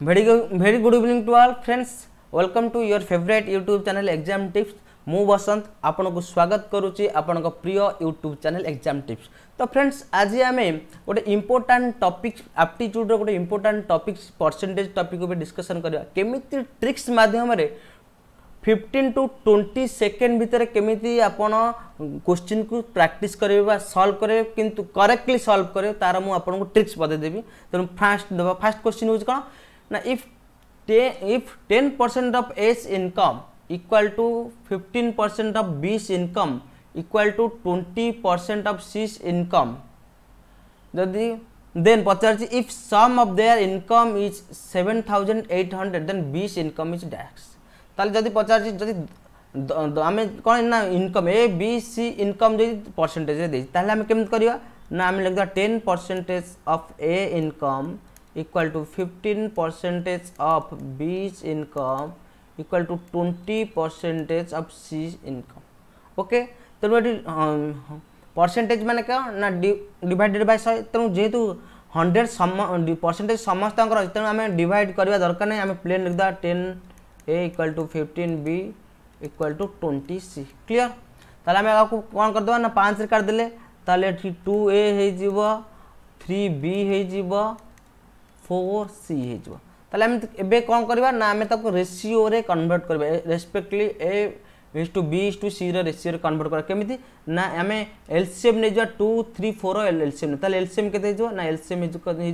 very good very good evening to all friends welcome to your favorite youtube channel exam tips ମୁଁ ବସନ୍ତ ଆପଣଙ୍କୁ ସ୍ୱାଗତ କରୁଛି ଆପଣଙ୍କ ପ୍ରିୟ ୟୁଟ୍ୟୁବ୍ ଚ୍ୟାନେଲ୍ ଏକ୍ଜାମ୍ ଟିପ୍ସ ତ ଫ୍ରେଣ୍ଡସ୍ ଆଜି ଆମେ ଗୋଟେ ଇମ୍ପୋର୍ଟାଣ୍ଟ ଟପିକ୍ ଆପ୍ଟିଚ୍ୟୁଡ଼୍ର ଗୋଟେ ଇମ୍ପୋର୍ଟାଣ୍ଟ ଟପିକ୍ ପରସେଣ୍ଟେଜ୍ ଟପିକ୍ ଉପରେ ଡିସ୍କସନ୍ କରିବା କେମିତି ଟ୍ରିକ୍ସ ମାଧ୍ୟମରେ ଫିଫ୍ଟିନ୍ ଟୁ ଟ୍ୱେଣ୍ଟି ସେକେଣ୍ଡ ଭିତରେ କେମିତି ଆପଣ କୋଶ୍ଚିନ୍କୁ ପ୍ରାକ୍ଟିସ୍ କରିବେ ବା ସଲ୍ଭ କରିବେ କିନ୍ତୁ କରେକ୍ଟଲି ସଲ୍ଭ କରିବେ ତା'ର ମୁଁ ଆପଣଙ୍କୁ ଟ୍ରିକ୍ସ ବତେଇଦେବି ତେଣୁ ଫାଷ୍ଟ ଦେବା ଫାଷ୍ଟ କୋଶ୍ଚିନ୍ ହେଉଛି କ'ଣ Now, if ten, if 10 percent of A's income equal to 15 percent of B's income equal to 20 percent of C's income, যদি দেন পচারছি if sum of their income is seven thousand eight hundred then B's income is ড্যাক্স তাহলে যদি পচারছি যদি আমি কোণ না income A B C income যদি পরসেন্টেজে দিয়েছি তাহলে আমি কেমন করিবা না আমি লিখবা ten percentage of A income equal to 15 percentage of B's income equal to 20 percentage of C income okay तेणु परसेंटेज मैंने क्या ना डिवाइडेड बाय शहे तेणु जेहेतु हंड्रेड परसेंटेज समस्त तेनाली डिवाइड करवा दरकार नहीं आम प्लेन लिखदा ten A equal to fifteen B equal to twenty C clear तेल आम आगे कौन करदे ना पाँच काटदे ताले टू ए थ्री बी हो फोर सी हो कौन करवा ना आम रेसीो रे कनभर्ट करवा respectively A is to B is to C ratio रे कनभर्ट करवा केमी ना आम एलसीएम नहीं जा टू थ्री फोर एलसीएम ताले एलसीएम के ना एलसीएम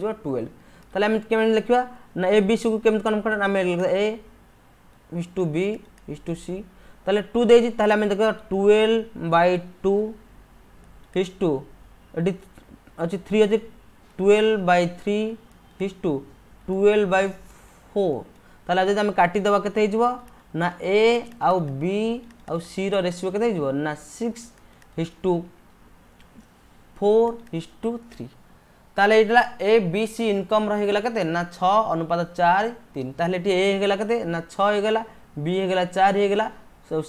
हो टुएल्व ताले आम केमी लिखा ना ए बी सी को कमी कनभर्ट कर आम A is to B is to C तेल टू दे देखा twelve by two is to ये अच्छी थ्री अच्छे twelve by three is to twelve by four तेल जब आम काटिद के ए आउ बी आउ सी रेसीो के ना six is to four is to three तेल ये ए बी सी इनकम रहीगला के छुपात चार तीन तेल ये एगला के छाला बी होगा चार होगा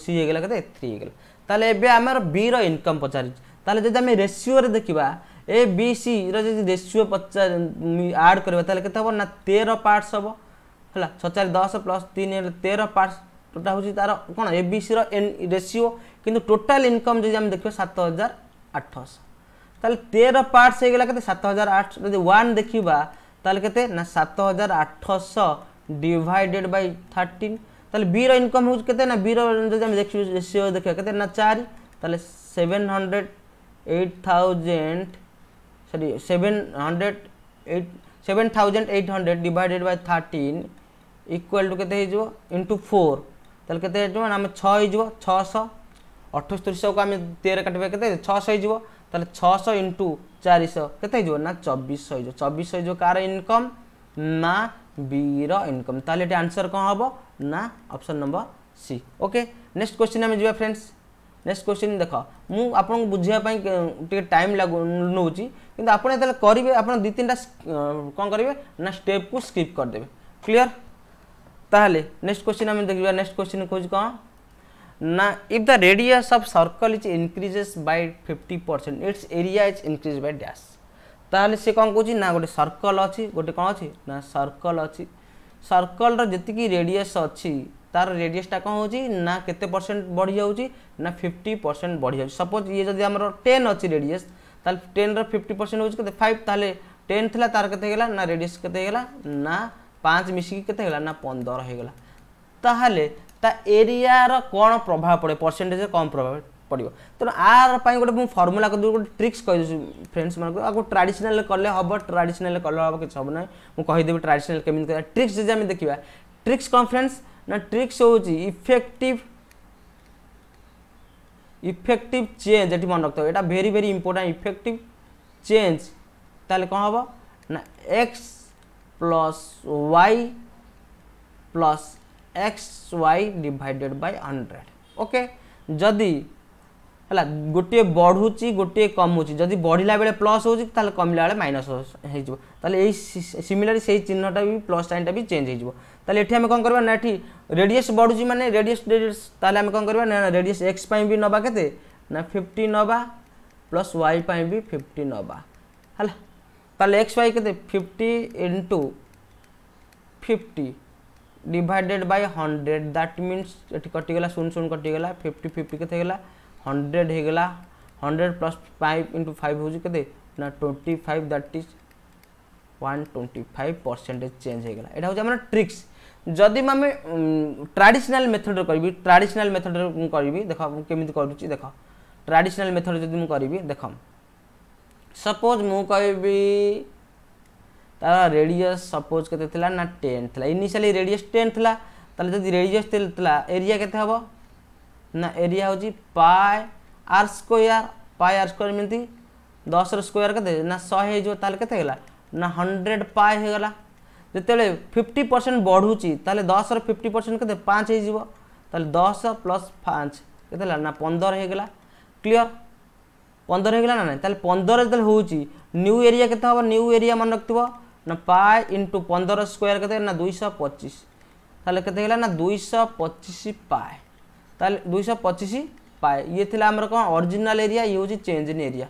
सी होगा के थ्री होगा तेल एम बी रनकम पचार जब देखा ए बी सी रि रेसीो पचार आड कर ना तेरह पार्टस हम है छचार दस प्लस तीन तेरह टोटा हूँ तार कौन ए बी सी रेसीओ कि टोटाल इनकम जो देख देखिए सात हजार आठश तेर पार्टस होते के सात हजार आठ जब वन देखा ताल के हजार आठश डिडेड बै थर्टीन तेल बी रनकम हूँ के ना बी रही देख देखा के ना चार seven hundred eight thousand seven hundred thousand eight hundred divided by 13 equal to के इंटू फोर तेल के आम छः छःश अठस्तरीश को आम तेरह काटे के छःश छःश इंटू चारिश के ना चबीस चबीश कार इनकम ना बीर इनकम ताल आंसर कौन हम ना option number C okay next question आम जा फ्रेंड्स ନେକ୍ସଟ କ୍ୱେଶ୍ଚିନ୍ ଦେଖ ମୁଁ ଆପଣଙ୍କୁ ବୁଝିବା ପାଇଁ ଟିକେ ଟାଇମ୍ ଲାଗୁ ନେଉଛି କିନ୍ତୁ ଆପଣ ଯେତେବେଳେ କରିବେ ଆପଣ ଦୁଇ ତିନିଟା କ'ଣ କରିବେ ନା ଷ୍ଟେପ୍କୁ ସ୍କିପ୍ କରିଦେବେ କ୍ଲିଅର୍ ତାହେଲେ ନେକ୍ସଟ କ୍ୱେଶ୍ଚିନ୍ ଆମେ ଦେଖିବା ନେକ୍ସଟ କ୍ୱେଶ୍ଚିନ୍ କହୁଛି କ'ଣ ନା if the radius of circle is increases by fifty percent its area is increase by dash ତାହେଲେ ସେ କ'ଣ କହୁଛି ନା ଗୋଟେ ସର୍କଲ୍ ଅଛି ଗୋଟେ କ'ଣ ଅଛି ନା ସର୍କଲ୍ ଅଛି ସର୍କଲ୍ର ଯେତିକି ରେଡିୟସ୍ ଅଛି তার রেডিয়সটা কম হচ্ছে না কেতে পরসেন্ট বড়ি যাচ্ছে না ফিফটি পরসেন্ট বড়ি যাচ্ছে সপোজ ইয়ে যদি আমার টেন অছি রেডিয়স তাহলে টেন্র ফিফটি পরসেন্ট হচ্ছে কেতে ফাইভ তাহলে টেন লা তার কেতে গেলা না রেডিয়স কেতে গেলা না পাঁচ মিশিকি কেতে গেলা না পনেরো হয়ে গেলা তাহলে তা এরিয়ার কোণ প্রভাব পড়ে পরসেন্টেজ কম প্রভাব পড়ব তেমন আর গোটে মু ফর্মুলা করি গোটে ট্রিক্স কেদেছি ফ্রেন্ডস মানুষ আগে ট্রাডিশনাল কলে হব ট্রাডিশনাল কলে হব কিছু হব না মুদেবি ট্রাডিশনাল কেমি ট্রিক্স যদি আমি দেখা ট্রিক্স কম ফ্রেন্ডস ନା ଟ୍ରିକ୍ସ ହେଉଛି ଇଫେକ୍ଟିଭ୍ ইফেক্টিভ চেঞ্জ এটি মনে রাখতে হবে এটা very very important effective change তাহলে কম হব না x plus y plus x y divided by hundred okay যদি ହେଲା ଗୋଟିଏ ବଢ଼ୁଛି ଗୋଟିଏ କମୁଛି ଯଦି ବଢ଼ିଲା ବେଳେ ପ୍ଲସ୍ ହେଉଛି ତାହେଲେ କମିଲା ବେଳେ ମାଇନସ୍ ହେଇଯିବ ତାହେଲେ ଏଇ ସିମିଲାର ସେଇ ଚିହ୍ନଟା ବି ପ୍ଲସ୍ ସାଇନ୍ଟା ବି ଚେଞ୍ଜ ହେଇଯିବ ତାହେଲେ ଏଠି ଆମେ କ'ଣ କରିବା ନା ଏଠି ରେଡ଼ିୟସ୍ ବଢ଼ୁଛି ମାନେ ରେଡ଼ିୟସ୍ ରେଡ଼ିୟସ୍ ତାହେଲେ ଆମେ କ'ଣ କରିବା ନା ରେଡ଼ିୟସ୍ ଏକ୍ସ ପାଇଁ ବି ନେବା କେତେ ନା ଫିଫ୍ଟି ନେବା ପ୍ଲସ୍ ୱାଇ ପାଇଁ ବି ଫିଫ୍ଟି ନେବା ହେଲା তাহলে এক্স ওয়াই কে fifty into fifty divided by hundred that means এটি কটিগলা শূন্য শূন্য কটিগলা ফিফটি ফিফটি কে গলা हंड्रेड होगा hundred plus five into five होते twenty five that is one twenty five percentage change होगा यहाँ हूँ ट्रिक्स जदि आम ट्राडिशनाल मेथड करी ट्राडिशनाल मेथड करी देख केमी कर देख ट्राडिशनाल मेथड जब करी देख सपोज मु कह तार रेडियस सपोज के ना टेन थी इनिशियली रेडियस टेन थी तेल जब रेडियस एरिया के ना एरिया हूँ pi r square pi r square एमती दस स्क्वयर के ना शहे जो के ना हंड्रेड पाए हो गला जिते फिफ्टी परसेंट बढ़ूँ तेल दस रिफ्टी परसेंट के पाँच हो दस प्लस पाँच के ना पंदर हो क्लीयर पंदर हो ना ना पंदर जो हो न्यू एरिया के न्यू एरिया मन रख ना पाए इंटू पंदर स्क्वयर के ना दुई पचिश ताल के ना दुई पचिश पाए ताल दुईश पचिश पाए ये आमर कौन अरिजिनाल एरिया ये हूँ चेंज इन एरिया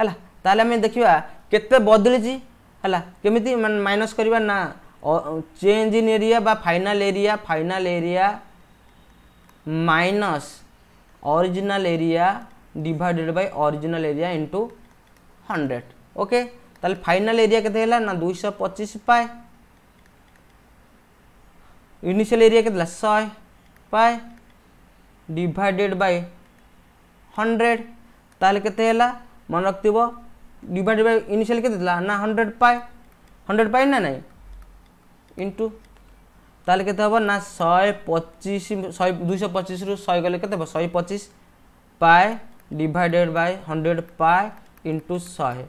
है देखा केत बदली है मैं माइनस करवा ना change in area final area final area minus original area divided by original area into hundred okay ताल फाइनल एरिया के ला? ना दुई पचिश पाए इनिशियल एरिया के शह पाए डिवाइडेड बाय हंड्रेड ताल मन रख डिवाइडेड बाय इनिशियल के ना हंड्रेड पाए हंड्रेड पाए ना ना इंटू ताल के ना शहे पचिश शहे दुई पचिश रु शहे गले के शहे पचिश pi divided by hundred pi into शहे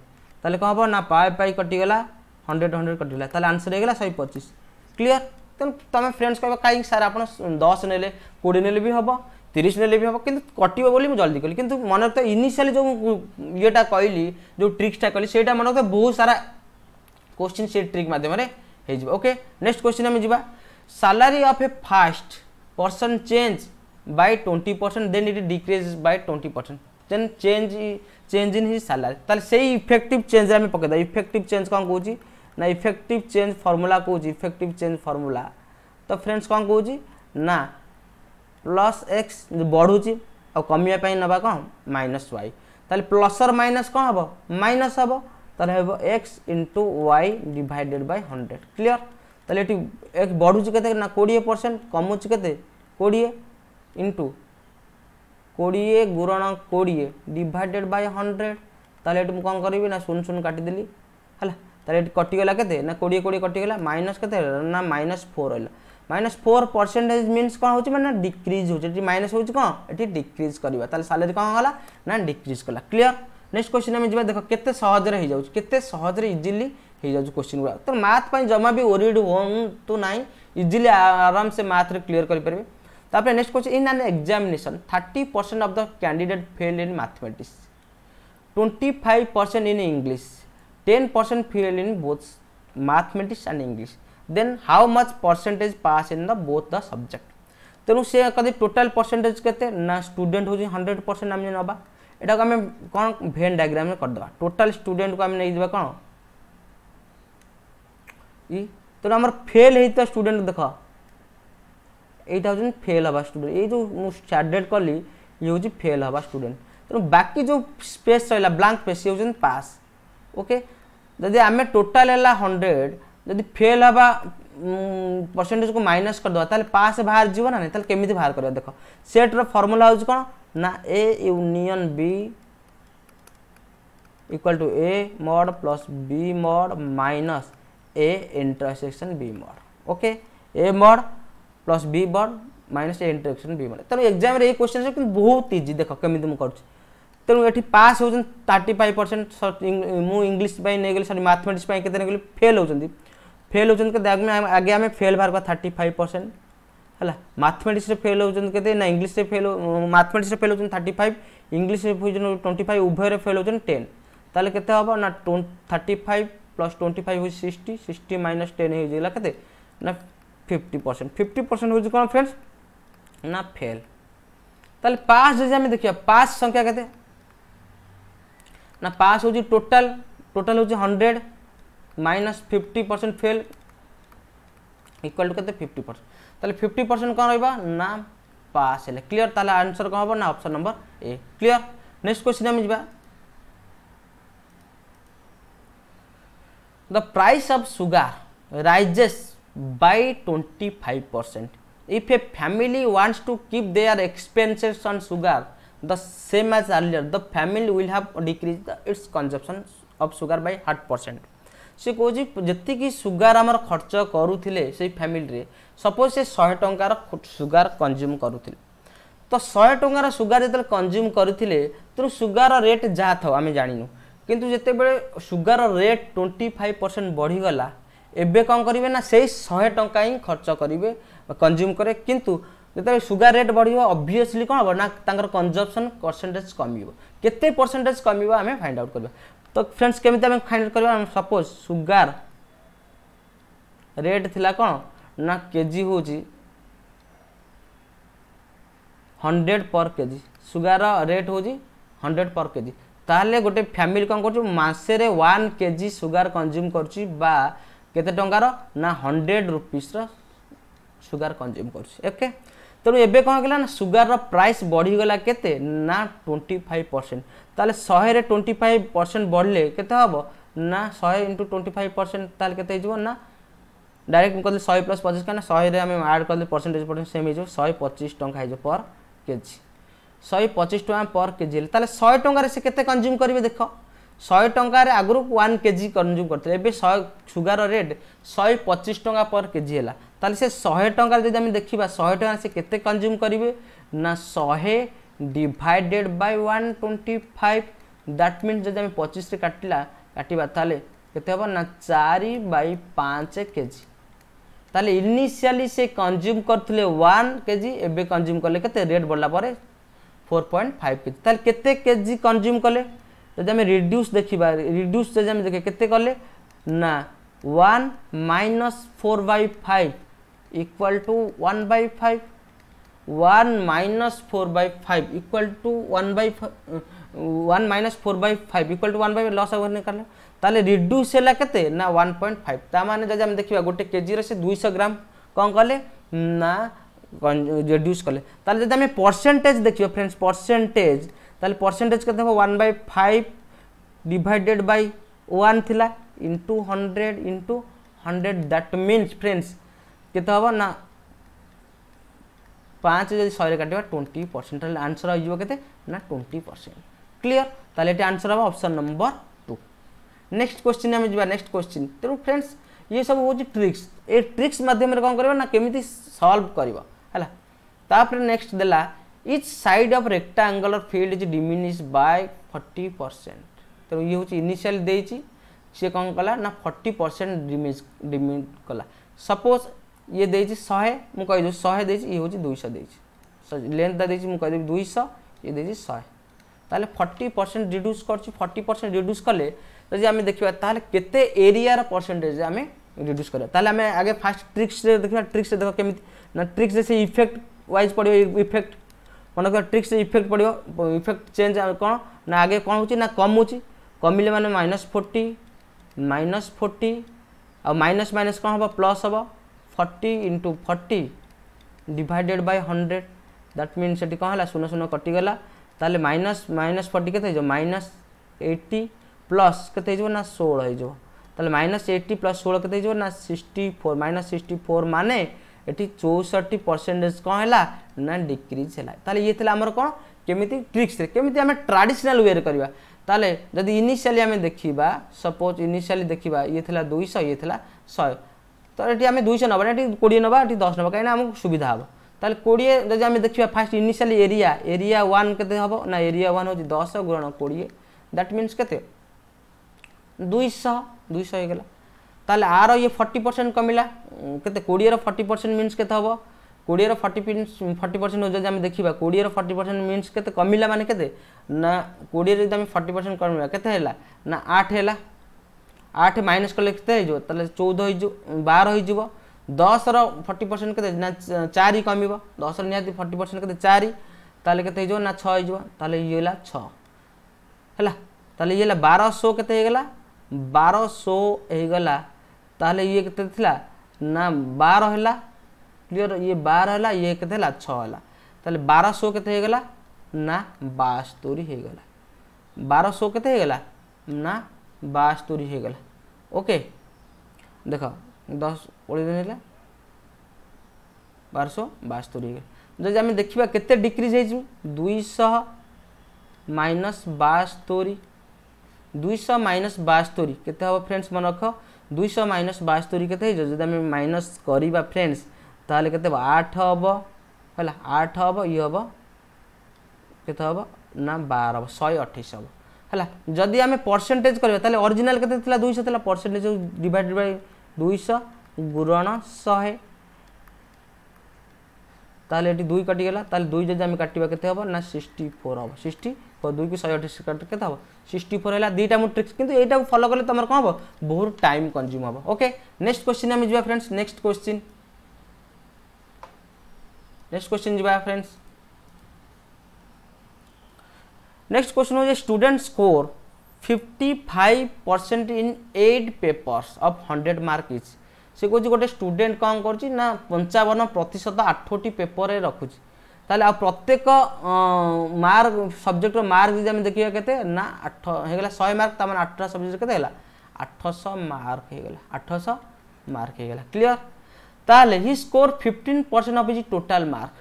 ताल कौन ना पाए पाए कटिगला हंड्रेड हंड्रेड कटिगला ताल आंसर होगा शहे पचिश क्लीयर तेनाली तुम फ्रेंड्स कह कहीं सार आप दस ने कोड़े ने भी हम तीस ने भी हम कि कटो बोली जल्दी कहली कि मन रखता इनिशियाली जो ईटा कहली जो ट्रिक्सटा कहली सहीटा मन रखता बहुत सारा क्वेश्चन से ट्रिक मध्यम ओके नेक्स्ट क्वेश्चन आम जा salary of a first person change by twenty percent then it decrease by twenty percent then change change in his salary से ही इफेक्टिव चेंज आम पकईदा इफेक्टिव चेंज कौन कौन ना इफेक्टिव चेंज फर्मूला कौन effective change formula तो friends कौन कौन ना प्लस एक्स बढ़ुची आ कमी ना कौन माइनस वाई तेल प्लस माइनस कौन हम माइनस हम तेल x into y divided by hundred clear तेल ये एक्स बढ़ुची के कोड़े परसेंट कमुच कोड़े इंटु कोड़े गुरण कोड़े डिडेड बै हंड्रेड तेल ये कौन करी ना शून शून काटिदेली है कटिगला के कोड़े कोड़े कटिगला माइनस के माइनस फोर रहा माइनस फोर परसेंटेज मीनस कौन हो डिक्रिज हो माइनस हूँ कौन ये डिक्रीज करवा सालेरी कौन गला ना डिक्रिज कला क्लीयर नेक्स्ट क्वेश्चन आम जा देख के सहजे केते सहजे इजिली हो जाऊ क्वेश्चन गुड़ा तो मैथ जमा भी ओरीड हो तो ना इजिली आराम से मैथ्रे क्लीयर करेंगे तापर next question in an examination thirty percent of the candidate fail in mathematics twenty five percent in English ten percent fail in both mathematics and English then how much percentage pass in the both the subject ତେଣୁ ସେ କଦି total percentage କେତେ ନା student ହେଉଛି hundred percent ଆମେ ନେବା ଏଟାକୁ ଆମେ କ'ଣ ଭେନ୍ ଡାଇଗ୍ରାମରେ କରିଦେବା ଟୋଟାଲ ଷ୍ଟୁଡେଣ୍ଟକୁ ଆମେ ନେଇଯିବା କ'ଣ ଇ ତେଣୁ ଆମର ଫେଲ୍ ହେଇଥିବା ଷ୍ଟୁଡେଣ୍ଟ ଦେଖ ଏଇଟା ହେଉଛନ୍ତି ଫେଲ୍ ହେବା ଷ୍ଟୁଡେଣ୍ଟ ଏଇ ଯେଉଁ ମୁଁ ଷ୍ଟାଣ୍ଡାର୍ଡ଼ କଲି ଇଏ ହେଉଛି ଫେଲ୍ ହେବା ଷ୍ଟୁଡେଣ୍ଟ ତେଣୁ ବାକି ଯେଉଁ ସ୍ପେସ୍ ରହିଲା ବ୍ଲାଙ୍କ ସ୍ପେସ୍ ଇଏ ହେଉଛନ୍ତି ପାସ୍ ଓକେ ଯଦି ଆମେ ଟୋଟାଲ ହେଲା ହଣ୍ଡ୍ରେଡ଼ ଯଦି फेल ହେବା परसेंटेज को माइनस करदे पास बाहर ଯିବ ନା ନାହିଁ ତାହେଲେ କେମିତି ବାହାର କରିବା ଦେଖ ସେଟ୍ର ଫର୍ମୁଲା ହେଉଛି କ'ଣ ନା A equal to A mod plus B mod minus A intersection B mod okay A mod plus B mod minus A intersection B mod तेणु एक्जाम ये क्वेश्चन सब बहुत इजी देख केमी मुझे कर तेणु ये पास होती थर्टी फाइव परसेंट मुझ इंग्लीश नहीं सरी मैथमेटिक्स के फेल होती ফেল হচ্ছেন কেতে আগে আমি ফেল বাহার করা থার্টি ফাইভ পরসেন্ট ହେଲା ମାଥମେଟିକ୍ସରେ ଫେଲ୍ ହେଉଛନ୍ତି କେତେ ନା ଇଂଲିଶରେ ଫେଲ୍ ମାଥମେଟିକ୍ସରେ ଫେଲ୍ ହେଉଛନ୍ତି ଥାର୍ଟି ଫାଇଭ୍ ଇଂଲିଶରେ ହେଉଛନ୍ତି ଟ୍ୱେଣ୍ଟି ଫାଇଭ୍ ଉଭୟରେ ଫେଲ୍ ହେଉଛନ୍ତି ଟେନ୍ ତାହେଲେ କେତେ ହେବ ନା thirty five plus twenty five ହେଉଛି ସିକ୍ସଟି ସିକ୍ସଟି ମାଇନସ୍ ଟେନ୍ ହେଇଯାଇଥିଲା କେତେ ନା ଫିଫ୍ଟି ପରସେଣ୍ଟ ଫିଫ୍ଟି ପରସେଣ୍ଟ ହେଉଛି କ'ଣ ଫ୍ରେଣ୍ଡସ୍ ନା ଫେଲ୍ ତାହେଲେ ପାସ୍ ଯଦି ଆମେ ଦେଖିବା ପାସ୍ ସଂଖ୍ୟା କେତେ ନା ପାସ୍ ହେଉଛି ଟୋଟାଲ୍ ଟୋଟାଲ୍ ହେଉଛି hundred minus fifty percent fail equal to के फिफ्टी परसेंट फिफ्टी परसेंट कौन रहा ना पास है क्लीयर तेल आंसर कौन हम ना option number A clear next question आम जा the price of sugar rises by 25 percent if a family wants to keep their expenses on sugar the same as earlier the family will have decrease the its consumption of sugar by hundred percent ସେ କହୁଛି ଯେତିକି sugar ଆମର ଖର୍ଚ୍ଚ କରୁଥିଲେ ସେଇ ଫ୍ୟାମିଲିରେ suppose ସେ ଶହେ ଟଙ୍କାର ସୁଗାର କନଜ୍ୟୁମ୍ କରୁଥିଲେ ତ ଶହେ ଟଙ୍କାର ସୁଗାର ଯେତେବେଳେ କନଜ୍ୟୁମ୍ କରିଥିଲେ ତେଣୁ ସୁଗାର ରେଟ୍ ଯାହା ଥାଉ ଆମେ ଜାଣିନୁ କିନ୍ତୁ ଯେତେବେଳେ sugar rate twenty five percent ବଢ଼ିଗଲା ଏବେ କ'ଣ କରିବେ ନା ସେଇ ଶହେ ଟଙ୍କା ହିଁ ଖର୍ଚ୍ଚ କରିବେ କନଜ୍ୟୁମ୍ କରେ କିନ୍ତୁ ଯେତେବେଳେ ସୁଗାର ରେଟ୍ ବଢ଼ିବ ଅଭିୟସ୍ଲି କ'ଣ ହେବ ନା ତାଙ୍କର କନଜପ୍ସନ୍ ପରସେଣ୍ଟେଜ୍ କମିବ କେତେ ପରସେଣ୍ଟେଜ୍ କମିବ ଆମେ ଫାଇଣ୍ଡ ଆଉଟ୍ କରିବା তো ফ্রেন্ডস কেমিতি আমি ফাইন্ড আউট করা সপোজ সুগার রেট লা কোণ না কেজি হচ্ছে hundred per KG sugar rate হচ্ছে হন্ড্রেড পর কেজি তাহলে গোটে ফ্যামিলি কম করছি মাসের ওয়ান কেজি সুগার কনজ্যুম করছি বা কেতে টঙ্কার না হন্ড্রেড রুপিসর সুগার কনজ্যুম করছি ওকে তেমন এবে কম হয়ে না সুগার প্রাইস বড়িগলা কেতে না টোয়েন্টি ফাইভ পরসেন্ট तेल शहे ट्वेंटी फाइव परसेंट बढ़ले के शहे इंटु ट्वेंटी फाइव परसेंट तेज हो ना डायरेक्ट कह शहे प्लस पचीस क्या शहे आम आड कर परसेंटेज परसेंट सेम हो शहे पचीस टाइम पर के जी शहे पचीस टाँग पर के जी तेल शहे टकर कंज्यूम करेंगे देख शहे टकर आगु वन के जी कंज्यूम करते ए सुगार रेट शहे पचिश टाँग पर के जी है तेल से शहे टकर देखा शहे टकर कंज्यूम करेंगे ना शहे divided by one twenty five that means যদি আমি পঁচিশে কাটিলা কাটিবা তাহলে কেতে হব না চারি বাই পাঁচ কেজি তাহলে ইনিশিয়ালি সে কনজ্যুম করলে ওয়ান কেজি এবে কনজ্যুম কলে কেতে রেট বড়লা পরে ফোর পয়েন্ট ফাইভ কেজি তাহলে কেতে কেজি কনজ্যুম কলে যদি আমি রিডিউস দেখিবা রিডিউস যদি আমি দেখে কেতে কলে না one minus four by five equal to one by five 1 minus 4 by 5 equal to 1 by 1 minus 4 by 5 equal to 1 by loss over निकाले ताले reduce होला केते ना 1.5 ता माने जज हम देखिबा गोटे केजी रे से 200 ग्राम कोन कले ना रिड्यूस कले ताले जद हमें परसेंटेज देखियो फ्रेंड्स परसेंटेज ताले परसेंटेज केते हो 1 by 5 divided by 1 थिला into 100 into 100 that means friends केते हो ना पाँच जदि शहे काटा ट्वेंटी परसेंट आंसर हो ट्वेंटी परसेंट क्लीयर तेटे आंसर हम option number two next question आम जा नेक्स्ट क्वेश्चन तेरु फ्रेंड्स ये सब हूँ ट्रिक्स ये ट्रिक्स मध्यम कौन कर सल्व कर next the each side of rectangular field is diminish by forty percent तेनाली इनिशियल सी कौन कला ना फर्टी परसेंट डिमिज कला सपोज ଇଏ ଦେଇଛି ଶହେ ମୁଁ କହିଦେଉଛି ଶହେ ଦେଇଛି ଇଏ ହେଉଛି ଦୁଇଶହ ଦେଇଛି ଲେନ୍ଥଟା ଦେଇଛି ମୁଁ କହିଦେବି ଦୁଇଶହ ଇଏ ଦେଇଛି ଶହେ ତାହେଲେ ଫର୍ଟି ପରସେଣ୍ଟ ରିଡ୍ୟୁସ୍ କରୁଛି ଫର୍ଟି ପରସେଣ୍ଟ ରିଡ୍ୟୁସ୍ କଲେ ଯଦି ଆମେ ଦେଖିବା ତାହେଲେ କେତେ ଏରିଆର ପରସେଣ୍ଟେଜ୍ ଆମେ ରିଡ୍ୟୁସ୍ କରିବା ତାହେଲେ ଆମେ ଆଗେ ଫାଷ୍ଟ ଟ୍ରିକ୍ସରେ ଦେଖିବା ଟ୍ରିକ୍ସରେ ଦେଖ କେମିତି ନା ଟ୍ରିକ୍ସରେ ସେ ଇଫେକ୍ଟ ୱାଇଜ୍ ପଡ଼ିବ ଇଫେକ୍ଟ ମନେକର ଟ୍ରିକ୍ସରେ ଇଫେକ୍ଟ ପଡ଼ିବ ଇଫେକ୍ଟ ଚେଞ୍ଜ କ'ଣ ନା ଆଗେ କ'ଣ ହେଉଛି ନା କମୁଛି କମିଲେ ମାନେ ମାଇନସ୍ ଫୋର୍ଟି ମାଇନସ୍ ଫୋର୍ଟି ଆଉ ମାଇନସ୍ ମାଇନସ୍ କ'ଣ ହେବ ପ୍ଲସ୍ ହେବ forty into forty divided by hundred that mean से कौन है शून्य शून्य कटिगला तेल माइनस माइनस फर्टी के माइनस एट्टी प्लस के षोह हो माइनस एट्टी प्लस षोह के ना sixty four minus sixty four मान ये चौसठी परसेंटेज कौन है ना डिक्रीज है ये आम कौन केमी ट्रिक्स केमी आम ट्राडिशनाल वे करवा जदि इनिशियाली आम देखा सपोज इनिशियाली देखा ये दुईश ये शहे ତ ଏଠି ଆମେ ଦୁଇଶହ এটি ଏଠି କୋଡ଼ିଏ এটি ଏଠି ଦଶ কেন କାହିଁକିନା ଆମକୁ ସୁବିଧା ହେବ ତାହେଲେ କୋଡ଼ିଏ ଯଦି ଆମେ ଦେଖିବା first initially area area one କେତେ ହେବ ନା ଏରିଆ ୱାନ୍ ହେଉଛି ଦଶ কোড়িয়ে କୋଡ଼ିଏ ଦ୍ୟାଟ୍ ମିନ୍ସ କେତେ ଦୁଇଶହ ଦୁଇଶହ ହେଇଗଲା তাহলে আর ইয়ে ফর্টি পরসেন্ট কমিলা কেতে কোড়িয়ের ফর্টি পরসেন্ট মিন্স কেতে হব কোড়িয়ের ফর্টি ফর্টি পরসেন্ট যদি আমি দেখিবা কোড়িয়ের ফর্টি পরসেন্ট মিন্স কেতে কমিলা মানে কেতে না কোড়িয়ে যদি আমি ফর্টি পরসেন্ট কমিলা কেতে হেলা না আট হেলা आठ माइनस कले के चौदह बार हो दस रटी परसेंट के चार कम दस रहा फर्टी परसेंट के चार ताले के ना छजे ये छाला ये बार शो के बार शो होगा ताले ये के ना बार है क्लीअर ये बार है ये के छाला ताले बार शो के ना बास्तोरी होगा बार शो के ना ବାସ୍ତୋରି ହୋଇଗଲା ଓକେ ଦେଖ ଦଶ କୋଡ଼ିଏ ଦିନ ହେଲା ବାରଶହ ବାସ୍ତୋରି ହୋଇଗଲା ଯଦି ଆମେ ଦେଖିବା କେତେ ଡିକ୍ରିଜ୍ ହେଇଛୁ ଦୁଇଶହ ମାଇନସ୍ ବାସ୍ତୋରି ଦୁଇଶହ ମାଇନସ୍ ବାସ୍ତୋରି କେତେ ହେବ ଫ୍ରେଣ୍ଡସ୍ ମନେ ରଖ ଦୁଇଶହ ମାଇନସ୍ ବାସ୍ତୋରି କେତେ ହେଇଯିବ ଯଦି ଆମେ ମାଇନସ୍ କରିବା ଫ୍ରେଣ୍ଡସ୍ ତାହେଲେ କେତେ ହେବ ଆଠ ହେବ ହେଲା ଆଠ ହେବ ଇଏ ହେବ କେତେ ହେବ ନା ବାର ହେବ ଶହେ ଅଠେଇଶ ହେବ ହେଲା ଯଦି ଆମେ ପରସେଣ୍ଟେଜ୍ କରିବା ତାହେଲେ ଅରିଜିନାଲ୍ କେତେ ଥିଲା ଦୁଇଶହ ଥିଲା ପରସେଣ୍ଟେଜ୍ ଡିଭାଇଡ଼େଡ଼ ବାଇ ଦୁଇଶହ ଗୁରଣ ଶହେ তাহলে এটি দুই কাটি গেল তাহলে দুই যদি আমি কাটবা কেতে হব না সিক্সটি ফোর হব সিক্সটি ফোর দুই কি শহে অঠাশ কাটি কেতে হব সিক্সটি ফোর হল দুইটা মু ট্রিক্স কিন্তু এইটা ফলো কলে তোমার কম হব বহু টাইম কনজ্যুম হব ওকে নেক্সট কোশ্চিন আমি যা friends next question next question যা ফ্রেন্ডস नेक्स्ट क्वेश्चन हो जाए student score 55 percent in eight papers of hundred mark each से कहूँ गोटे स्टूडेंट कौन करा पंचावन प्रतिशत आठटी पेपर रखुच ତାହେଲେ ଆଉ ପ୍ରତ୍ୟେକ ମାର୍କ ସବଜେକ୍ଟର ମାର୍କ ଯଦି ଆମେ ଦେଖିବା କେତେ ନା ଆଠ ହେଇଗଲା ଶହେ ମାର୍କ ତା ମାନେ ଆଠଟା ସବଜେକ୍ଟ କେତେ ହେଲା ଆଠଶହ ମାର୍କ ହେଇଗଲା ଆଠଶହ ମାର୍କ ହେଇଗଲା କ୍ଲିଅର ତାହେଲେ he score fifteen percent of is total mark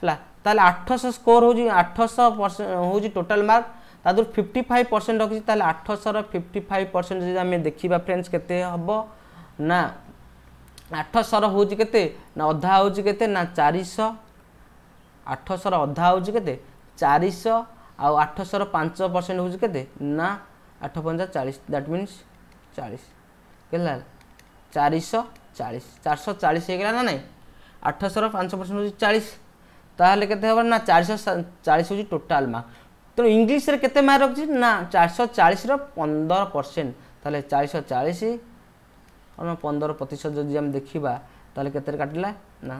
ହେଲା ତାହେଲେ ଆଠଶହ ସ୍କୋର ହେଉଛି ଆଠଶହ ପରସେଣ୍ଟ ହେଉଛି ଟୋଟାଲ ମାର୍କ ତା ଦେହରୁ ଫିଫ୍ଟି ଫାଇଭ୍ ପରସେଣ୍ଟ ରଖିଛି ତାହେଲେ ଆଠଶହର ଫିଫ୍ଟି ଫାଇଭ୍ ପରସେଣ୍ଟ ଯଦି ଆମେ ଦେଖିବା ଫ୍ରେଣ୍ଡସ୍ କେତେ ହେବ ନା ଆଠଶହର ହେଉଛି କେତେ ନା ଅଧା ହେଉଛି କେତେ ନା ଚାରିଶହ ଆଠଶହର ଅଧା ହେଉଛି କେତେ ଚାରିଶହ ଆଉ ଆଠଶହର ପାଞ୍ଚ ପରସେଣ୍ଟ ହେଉଛି କେତେ ନା ଆଠ ପଞ୍ଚା ଚାଳିଶ ଦ୍ୟାଟ୍ ମିନ୍ସ ଚାଳିଶ କେତେ ଚାରିଶହ ଚାଳିଶ ଚାରିଶହ ଚାଳିଶ ହେଇଗଲା ନା ନାହିଁ ଆଠଶହର ପାଞ୍ଚ ପରସେଣ୍ଟ ହେଉଛି ଚାଳିଶ ତାହେଲେ କେତେ ହେବ ନା ଚାରିଶହ ଚାଳିଶ ହେଉଛି ଟୋଟାଲ୍ ମାର୍କ ତେଣୁ ଇଂଲିଶରେ କେତେ ମାର୍କ ରଖୁଛି ନା ଚାରିଶହ ଚାଳିଶର ପନ୍ଦର ପରସେଣ୍ଟ ତାହେଲେ ଚାରିଶହ ଚାଳିଶ କ'ଣ ପନ୍ଦର ପ୍ରତିଶତ ଯଦି ଆମେ ଦେଖିବା ତାହେଲେ କେତେରେ କାଟିଲା ନା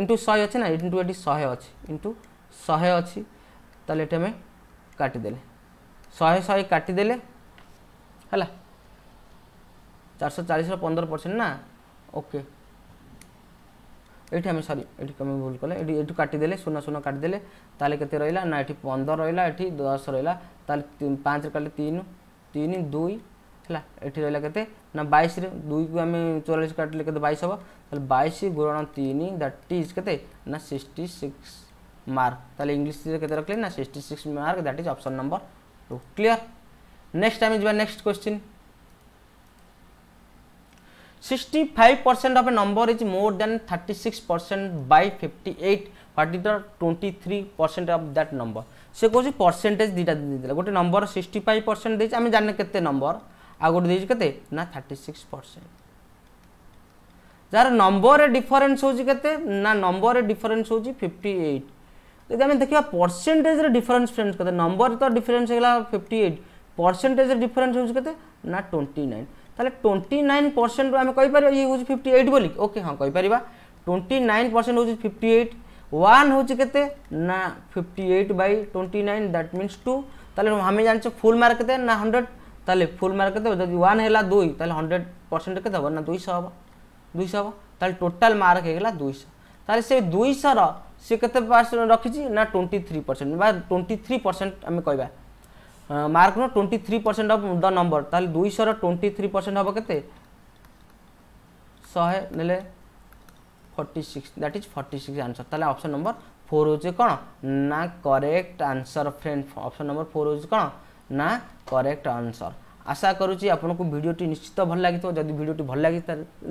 ଇଣ୍ଟୁ ଶହେ ଅଛି ନା ଇଣ୍ଟୁ ଏଠି ଶହେ ଅଛି ଇଣ୍ଟୁ ଶହେ ଅଛି ତାହେଲେ ଏଠି ଆମେ କାଟିଦେଲେ ଶହେ ଶହେ କାଟିଦେଲେ ହେଲା ଚାରିଶହ ଚାଳିଶର ପନ୍ଦର ପରସେଣ୍ଟ ନା ଓକେ ଏଇଠି ଆମେ ସରି ଏଇଠି ଆମେ ଭୁଲ କଲେ ଏଠି ଏଠୁ କାଟିଦେଲେ ଶୂନ ଶୂନ କାଟିଦେଲେ ତାହେଲେ କେତେ ରହିଲା ନା ଏଠି ପନ୍ଦର ରହିଲା ଏଠି ଦଶ ରହିଲା ତାହେଲେ ପାଞ୍ଚରେ କାଟିଲେ ତିନି ତିନି ଦୁଇ ହେଲା ଏଠି ରହିଲା କେତେ ନା ବାଇଶରେ ଦୁଇକୁ ଆମେ ଚଉରାଳିଶ କାଟିଲେ କେତେ ବାଇଶ ହେବ ତାହେଲେ ବାଇଶ ଗୁଣନ ତିନି ଦ୍ୟାଟ୍ ଇଜ୍ କେତେ ନା ସିକ୍ସଟି ସିକ୍ସ ମାର୍କ ତାହେଲେ ଇଂଲିଶରେ କେତେ ରଖିଲେ ନା sixty six mark that is option number two clear next ଆମେ ଯିବା next question 65% of a number is more than 36% by 58 what is the 23% of that number से कौन परसेंटेज दुटा दे गोटे नंबर 65% फाइव परसेंट देती आम जाने के नंबर आ गोटे के ना थर्टी सिक्स परसेंट जार नंबर डिफरेन्स होते नंबर डिफरेन्स हो फिफ्टी एट যদি আমি দেখা পরসেটেজ ডিফরেন্স ফ্রেন্ডস কে নম্বর তো ডিফরেন্স হয়ে ফিফটি এইট পরসেটেজ ডিফরেন্স হচ্ছে কে না টোয়েন্টি নাইন তাহলে টোয়েন্টি নাইন পরসেন্ট আমি কইপার ইয়ে হচ্ছে ফিফটি এইট বলি ওকে হ্যাঁ কইপার টোয়েন্টি নাইন পরসেন্ট হচ্ছে ফিফটি এইট ওয়ান হচ্ছে কেতে না fifty eight by twenty nine that means two তাহলে আমি জানছো ফুল মার্ক কেতে না হন্ড্রেড তাহলে ফুল মার্ক কেতে যদি ওয়ান হল দুই তাহলে হন্ড্রেড পরসেন্ট কেতে হব না দুইশ হব দুইশ হব তাহলে টোটাল মার্ক হয়ে গেল দুইশ তাহলে সেই দুইশর সে কেতে রখিছি না টোয়েন্টি থ্রি পরসেন্ট বা টোয়েন্টি থ্রি পরসেন্ট আমি কইবা mark no twenty three percent of the number তাহলে দুইশর টোয়েন্টি থ্রি পরসেন্ট হব কেতে শহে নেলে forty six that is forty six answer তাহলে অপশন নম্বর ফোর হচ্ছে কোণ না correct answer friend option number four হচ্ছে কোণ না করেক্ট আনসর আশা করুছি আপনার ভিডিওটি নিশ্চিত ভাল লাগি যদি ভিডিওটি ভাল লাগি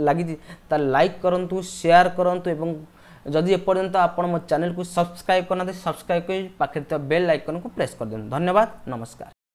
লাগি তাহলে লাইক করতু সেয়ার করতু এবং जदि एपर्यंत आप चैनल को सब्सक्राइब करना सब्सक्राइब कर पाखे बेल आइकन को प्रेस कर दिखाँ धन्यवाद नमस्कार